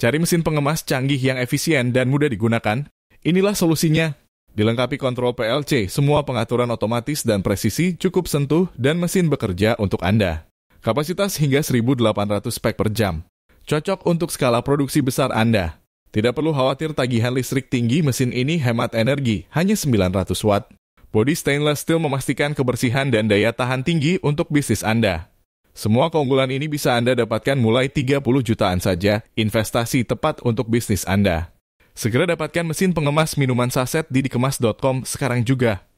Cari mesin pengemas canggih yang efisien dan mudah digunakan. Inilah solusinya. Dilengkapi kontrol PLC, semua pengaturan otomatis dan presisi cukup sentuh dan mesin bekerja untuk Anda. Kapasitas hingga 1.800 spek per jam. Cocok untuk skala produksi besar Anda. Tidak perlu khawatir tagihan listrik tinggi, mesin ini hemat energi, hanya 900 watt. Body stainless steel memastikan kebersihan dan daya tahan tinggi untuk bisnis Anda. Semua keunggulan ini bisa Anda dapatkan mulai 30 jutaan saja, investasi tepat untuk bisnis Anda. Segera dapatkan mesin pengemas minuman saset di dikemas.com sekarang juga.